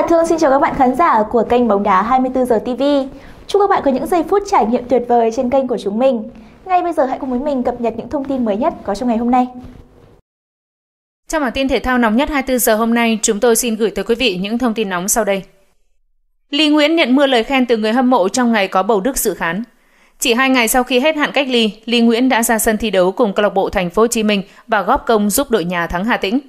Hà Thương xin chào các bạn khán giả của kênh Bóng đá 24 giờ TV. Chúc các bạn có những giây phút trải nghiệm tuyệt vời trên kênh của chúng mình. Ngay bây giờ hãy cùng với mình cập nhật những thông tin mới nhất có trong ngày hôm nay. Trong bản tin thể thao nóng nhất 24 giờ hôm nay, chúng tôi xin gửi tới quý vị những thông tin nóng sau đây. Lý Nguyễn nhận mưa lời khen từ người hâm mộ trong ngày có bầu Đức dự khán. Chỉ hai ngày sau khi hết hạn cách ly, Lý Nguyễn đã ra sân thi đấu cùng câu lạc bộ Thành phố Hồ Chí Minh và góp công giúp đội nhà thắng Hà Tĩnh.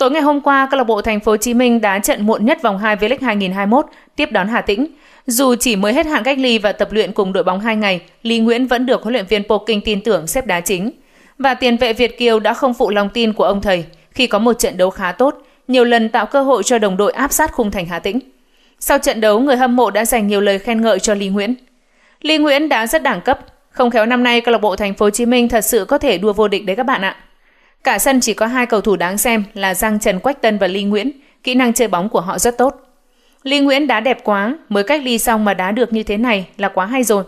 Tối ngày hôm qua, câu lạc bộ Thành phố Hồ Chí Minh đá trận muộn nhất vòng 2 V-League 2021 tiếp đón Hà Tĩnh. Dù chỉ mới hết hạn cách ly và tập luyện cùng đội bóng 2 ngày, Lý Nguyễn vẫn được huấn luyện viên Poking tin tưởng xếp đá chính. Và tiền vệ Việt Kiều đã không phụ lòng tin của ông thầy khi có một trận đấu khá tốt, nhiều lần tạo cơ hội cho đồng đội áp sát khung thành Hà Tĩnh. Sau trận đấu, người hâm mộ đã dành nhiều lời khen ngợi cho Lý Nguyễn. Lý Nguyễn đá rất đẳng cấp, không khéo năm nay câu lạc bộ Thành phố Hồ Chí Minh thật sự có thể đua vô địch đấy các bạn ạ. Cả sân chỉ có hai cầu thủ đáng xem là Giang Trần Quách Tân và Lý Nguyễn, kỹ năng chơi bóng của họ rất tốt. Lý Nguyễn đá đẹp quá, mới cách ly xong mà đá được như thế này là quá hay rồi.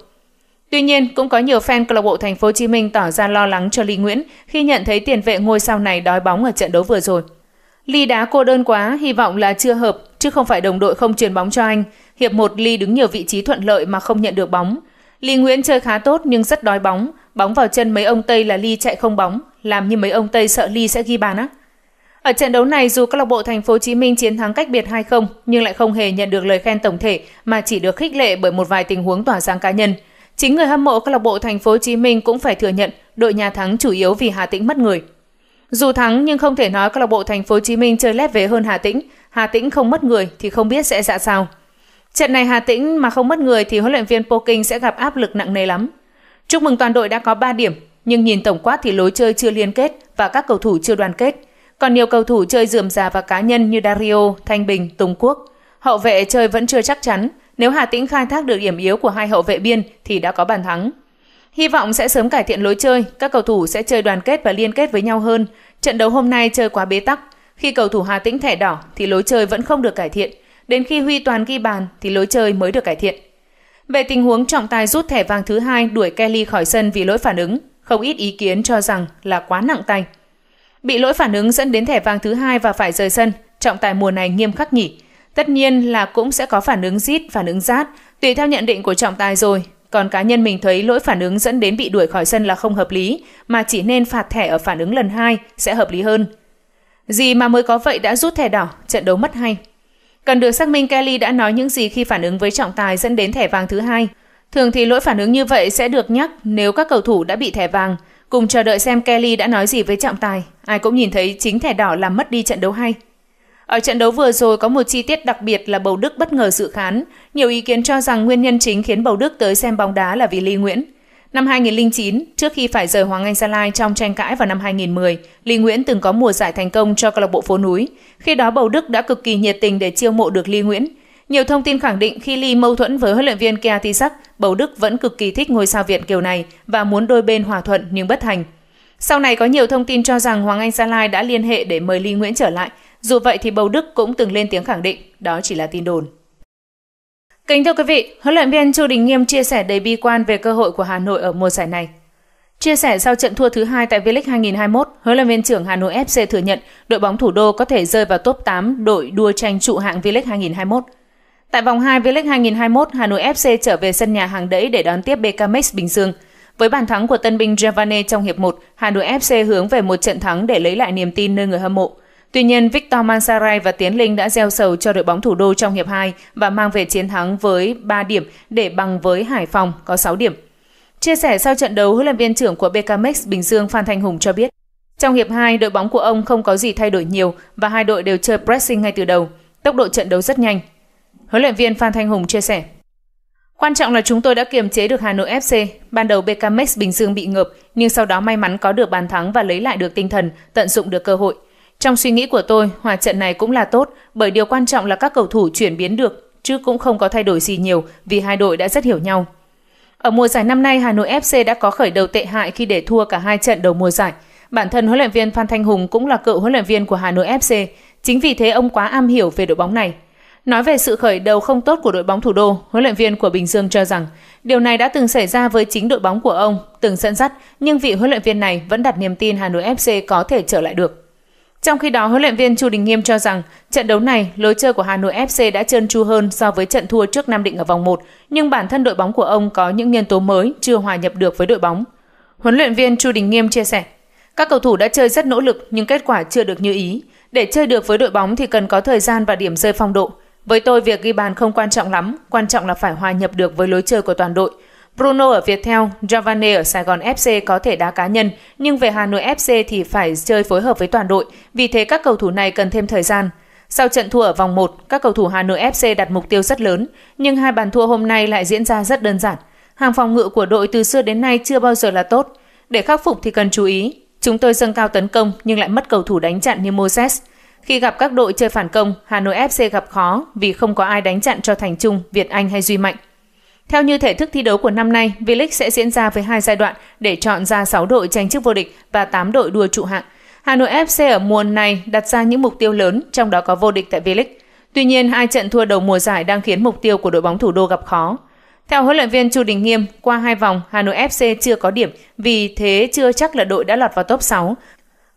Tuy nhiên, cũng có nhiều fan câu lạc bộ Thành phố Hồ Chí Minh tỏ ra lo lắng cho Lý Nguyễn khi nhận thấy tiền vệ ngôi sao này đói bóng ở trận đấu vừa rồi. Ly đá cô đơn quá, hy vọng là chưa hợp, chứ không phải đồng đội không truyền bóng cho anh. Hiệp 1 Ly đứng nhiều vị trí thuận lợi mà không nhận được bóng. Lý Nguyễn chơi khá tốt nhưng rất đói bóng, Bóng vào chân mấy ông Tây là Ly chạy không bóng, làm như mấy ông Tây sợ Ly sẽ ghi bàn á. Ở trận đấu này dù câu lạc bộ Thành phố Hồ Chí Minh chiến thắng cách biệt 2-0 nhưng lại không hề nhận được lời khen tổng thể mà chỉ được khích lệ bởi một vài tình huống tỏa sáng cá nhân. Chính người hâm mộ câu lạc bộ Thành phố Hồ Chí Minh cũng phải thừa nhận đội nhà thắng chủ yếu vì Hà Tĩnh mất người. Dù thắng nhưng không thể nói câu lạc bộ Thành phố Hồ Chí Minh chơi lép vế hơn Hà Tĩnh, Hà Tĩnh không mất người thì không biết sẽ dạ sao. Trận này Hà Tĩnh mà không mất người thì huấn luyện viên Poking sẽ gặp áp lực nặng nề lắm. Chúc mừng toàn đội đã có 3 điểm, nhưng nhìn tổng quát thì lối chơi chưa liên kết và các cầu thủ chưa đoàn kết. Còn nhiều cầu thủ chơi dườm già và cá nhân như Dario, Thanh Bình, Tùng Quốc. Hậu vệ chơi vẫn chưa chắc chắn, nếu Hà Tĩnh khai thác được điểm yếu của hai hậu vệ biên thì đã có bàn thắng. Hy vọng sẽ sớm cải thiện lối chơi, các cầu thủ sẽ chơi đoàn kết và liên kết với nhau hơn. Trận đấu hôm nay chơi quá bế tắc, khi cầu thủ Hà Tĩnh thẻ đỏ thì lối chơi vẫn không được cải thiện, đến khi Huy Toàn ghi bàn thì lối chơi mới được cải thiện. Về tình huống trọng tài rút thẻ vàng thứ hai đuổi Kelly khỏi sân vì lỗi phản ứng, không ít ý kiến cho rằng là quá nặng tay. Bị lỗi phản ứng dẫn đến thẻ vàng thứ hai và phải rời sân, trọng tài mùa này nghiêm khắc nhỉ. Tất nhiên là cũng sẽ có phản ứng rít, phản ứng rát, tùy theo nhận định của trọng tài rồi. Còn cá nhân mình thấy lỗi phản ứng dẫn đến bị đuổi khỏi sân là không hợp lý, mà chỉ nên phạt thẻ ở phản ứng lần hai sẽ hợp lý hơn. Gì mà mới có vậy đã rút thẻ đỏ, trận đấu mất hay. Cần được xác minh Kelly đã nói những gì khi phản ứng với trọng tài dẫn đến thẻ vàng thứ hai. Thường thì lỗi phản ứng như vậy sẽ được nhắc nếu các cầu thủ đã bị thẻ vàng. Cùng chờ đợi xem Kelly đã nói gì với trọng tài. Ai cũng nhìn thấy chính thẻ đỏ làm mất đi trận đấu hay. Ở trận đấu vừa rồi có một chi tiết đặc biệt là bầu Đức bất ngờ dự khán. Nhiều ý kiến cho rằng nguyên nhân chính khiến bầu Đức tới xem bóng đá là vì Lý Nguyễn. Năm 2009, trước khi phải rời Hoàng Anh Gia Lai trong tranh cãi vào năm 2010, Lý Nguyễn từng có mùa giải thành công cho câu lạc bộ phố núi. Khi đó Bầu Đức đã cực kỳ nhiệt tình để chiêu mộ được Lý Nguyễn. Nhiều thông tin khẳng định khi Lý mâu thuẫn với huấn luyện viên Kia sắc, Bầu Đức vẫn cực kỳ thích ngôi sao Việt kiều này và muốn đôi bên hòa thuận nhưng bất thành. Sau này có nhiều thông tin cho rằng Hoàng Anh Gia Lai đã liên hệ để mời Lý Nguyễn trở lại. Dù vậy thì Bầu Đức cũng từng lên tiếng khẳng định đó chỉ là tin đồn. Kính thưa quý vị, huấn luyện viên Chu Đình Nghiêm chia sẻ đầy bi quan về cơ hội của Hà Nội ở mùa giải này. Chia sẻ sau trận thua thứ hai tại V-League 2021, huấn luyện viên trưởng Hà Nội FC thừa nhận đội bóng thủ đô có thể rơi vào top 8 đội đua tranh trụ hạng V-League 2021. Tại vòng 2 V-League 2021, Hà Nội FC trở về sân nhà hàng đẫy để đón tiếp BKMX Bình Dương. Với bàn thắng của tân binh Giovane trong hiệp 1, Hà Nội FC hướng về một trận thắng để lấy lại niềm tin nơi người hâm mộ. Tuy nhiên, Victor Mansaray và Tiến Linh đã gieo sầu cho đội bóng thủ đô trong hiệp 2 và mang về chiến thắng với 3 điểm để bằng với Hải Phòng có 6 điểm. Chia sẻ sau trận đấu, huấn luyện viên trưởng của BKMX Bình Dương Phan Thanh Hùng cho biết, trong hiệp 2, đội bóng của ông không có gì thay đổi nhiều và hai đội đều chơi pressing ngay từ đầu. Tốc độ trận đấu rất nhanh. Huấn luyện viên Phan Thanh Hùng chia sẻ. Quan trọng là chúng tôi đã kiềm chế được Hà Nội FC. Ban đầu BKMX Bình Dương bị ngợp, nhưng sau đó may mắn có được bàn thắng và lấy lại được tinh thần, tận dụng được cơ hội – trong suy nghĩ của tôi, hòa trận này cũng là tốt bởi điều quan trọng là các cầu thủ chuyển biến được chứ cũng không có thay đổi gì nhiều vì hai đội đã rất hiểu nhau. Ở mùa giải năm nay, Hà Nội FC đã có khởi đầu tệ hại khi để thua cả hai trận đầu mùa giải. Bản thân huấn luyện viên Phan Thanh Hùng cũng là cựu huấn luyện viên của Hà Nội FC, chính vì thế ông quá am hiểu về đội bóng này. Nói về sự khởi đầu không tốt của đội bóng thủ đô, huấn luyện viên của Bình Dương cho rằng điều này đã từng xảy ra với chính đội bóng của ông, từng dẫn dắt, nhưng vị huấn luyện viên này vẫn đặt niềm tin Hà Nội FC có thể trở lại được. Trong khi đó, huấn luyện viên Chu Đình Nghiêm cho rằng trận đấu này, lối chơi của Hà Nội FC đã trơn tru hơn so với trận thua trước Nam Định ở vòng 1, nhưng bản thân đội bóng của ông có những nhân tố mới chưa hòa nhập được với đội bóng. Huấn luyện viên Chu Đình Nghiêm chia sẻ, các cầu thủ đã chơi rất nỗ lực nhưng kết quả chưa được như ý. Để chơi được với đội bóng thì cần có thời gian và điểm rơi phong độ. Với tôi việc ghi bàn không quan trọng lắm, quan trọng là phải hòa nhập được với lối chơi của toàn đội. Bruno ở Viettel, Giovanni ở Sài Gòn FC có thể đá cá nhân, nhưng về Hà Nội FC thì phải chơi phối hợp với toàn đội, vì thế các cầu thủ này cần thêm thời gian. Sau trận thua ở vòng 1, các cầu thủ Hà Nội FC đặt mục tiêu rất lớn, nhưng hai bàn thua hôm nay lại diễn ra rất đơn giản. Hàng phòng ngự của đội từ xưa đến nay chưa bao giờ là tốt. Để khắc phục thì cần chú ý, chúng tôi dâng cao tấn công nhưng lại mất cầu thủ đánh chặn như Moses. Khi gặp các đội chơi phản công, Hà Nội FC gặp khó vì không có ai đánh chặn cho Thành Trung, Việt Anh hay Duy Mạnh. Theo như thể thức thi đấu của năm nay, V-League sẽ diễn ra với hai giai đoạn để chọn ra 6 đội tranh chức vô địch và 8 đội đua trụ hạng. Hà Nội FC ở mùa này đặt ra những mục tiêu lớn, trong đó có vô địch tại V-League. Tuy nhiên, hai trận thua đầu mùa giải đang khiến mục tiêu của đội bóng thủ đô gặp khó. Theo huấn luyện viên Chu Đình Nghiêm, qua hai vòng, Hà Nội FC chưa có điểm, vì thế chưa chắc là đội đã lọt vào top 6.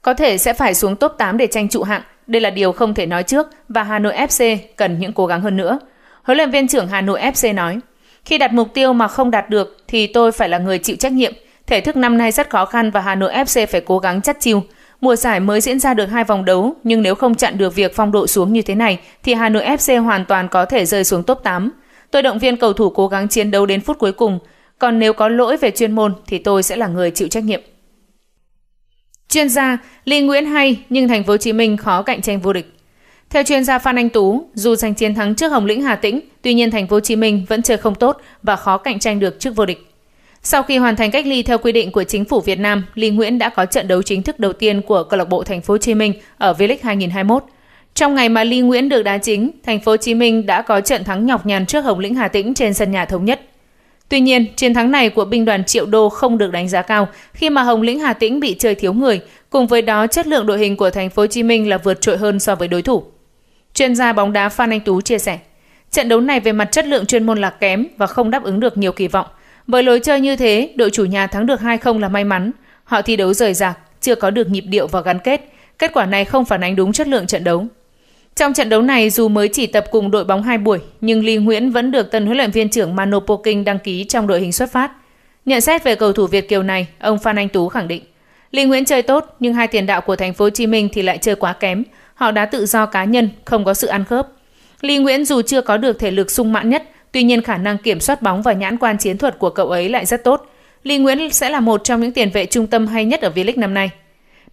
Có thể sẽ phải xuống top 8 để tranh trụ hạng, đây là điều không thể nói trước và Hà Nội FC cần những cố gắng hơn nữa. Huấn luyện viên trưởng Hà Nội FC nói. Khi đặt mục tiêu mà không đạt được thì tôi phải là người chịu trách nhiệm. Thể thức năm nay rất khó khăn và Hà Nội FC phải cố gắng chắt chiu. Mùa giải mới diễn ra được hai vòng đấu, nhưng nếu không chặn được việc phong độ xuống như thế này thì Hà Nội FC hoàn toàn có thể rơi xuống top 8. Tôi động viên cầu thủ cố gắng chiến đấu đến phút cuối cùng, còn nếu có lỗi về chuyên môn thì tôi sẽ là người chịu trách nhiệm. Chuyên gia, Lý Nguyễn hay nhưng thành phố Hồ Chí Minh khó cạnh tranh vô địch. Theo chuyên gia Phan Anh Tú, dù giành chiến thắng trước Hồng Lĩnh Hà Tĩnh, tuy nhiên thành phố Hồ Chí Minh vẫn chơi không tốt và khó cạnh tranh được trước vô địch. Sau khi hoàn thành cách ly theo quy định của chính phủ Việt Nam, Lý Nguyễn đã có trận đấu chính thức đầu tiên của câu lạc bộ Thành phố Hồ Chí Minh ở V-League 2021. Trong ngày mà Lý Nguyễn được đá chính, Thành phố Hồ Chí Minh đã có trận thắng nhọc nhằn trước Hồng Lĩnh Hà Tĩnh trên sân nhà thống nhất. Tuy nhiên, chiến thắng này của binh đoàn Triệu Đô không được đánh giá cao khi mà Hồng Lĩnh Hà Tĩnh bị chơi thiếu người, cùng với đó chất lượng đội hình của Thành phố Hồ Chí Minh là vượt trội hơn so với đối thủ. Chuyên gia bóng đá Phan Anh Tú chia sẻ, trận đấu này về mặt chất lượng chuyên môn là kém và không đáp ứng được nhiều kỳ vọng. Với lối chơi như thế, đội chủ nhà thắng được 2-0 là may mắn. Họ thi đấu rời rạc, chưa có được nhịp điệu và gắn kết. Kết quả này không phản ánh đúng chất lượng trận đấu. Trong trận đấu này dù mới chỉ tập cùng đội bóng 2 buổi, nhưng Lý Nguyễn vẫn được tân huấn luyện viên trưởng Mano Poking đăng ký trong đội hình xuất phát. Nhận xét về cầu thủ Việt kiều này, ông Phan Anh Tú khẳng định: "Lý Nguyễn chơi tốt nhưng hai tiền đạo của thành phố Hồ Chí Minh thì lại chơi quá kém, họ đã tự do cá nhân, không có sự ăn khớp. Lý Nguyễn dù chưa có được thể lực sung mãn nhất, tuy nhiên khả năng kiểm soát bóng và nhãn quan chiến thuật của cậu ấy lại rất tốt. Lý Nguyễn sẽ là một trong những tiền vệ trung tâm hay nhất ở V-League năm nay.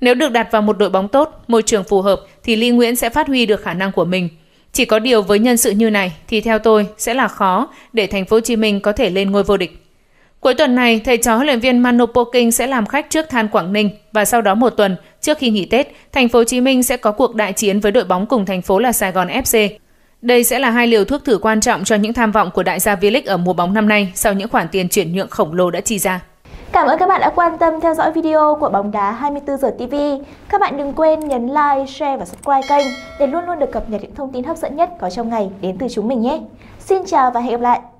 Nếu được đặt vào một đội bóng tốt, môi trường phù hợp thì Lý Nguyễn sẽ phát huy được khả năng của mình. Chỉ có điều với nhân sự như này thì theo tôi sẽ là khó để thành phố Hồ Chí Minh có thể lên ngôi vô địch. Cuối tuần này, thầy trò huấn luyện viên Manu Poking sẽ làm khách trước Than Quảng Ninh và sau đó một tuần trước khi nghỉ Tết, thành phố Hồ Chí Minh sẽ có cuộc đại chiến với đội bóng cùng thành phố là Sài Gòn FC. Đây sẽ là hai liều thuốc thử quan trọng cho những tham vọng của đại gia V-League ở mùa bóng năm nay sau những khoản tiền chuyển nhượng khổng lồ đã chi ra. Cảm ơn các bạn đã quan tâm theo dõi video của Bóng đá 24 giờ TV. Các bạn đừng quên nhấn like, share và subscribe kênh để luôn luôn được cập nhật những thông tin hấp dẫn nhất có trong ngày đến từ chúng mình nhé. Xin chào và hẹn gặp lại!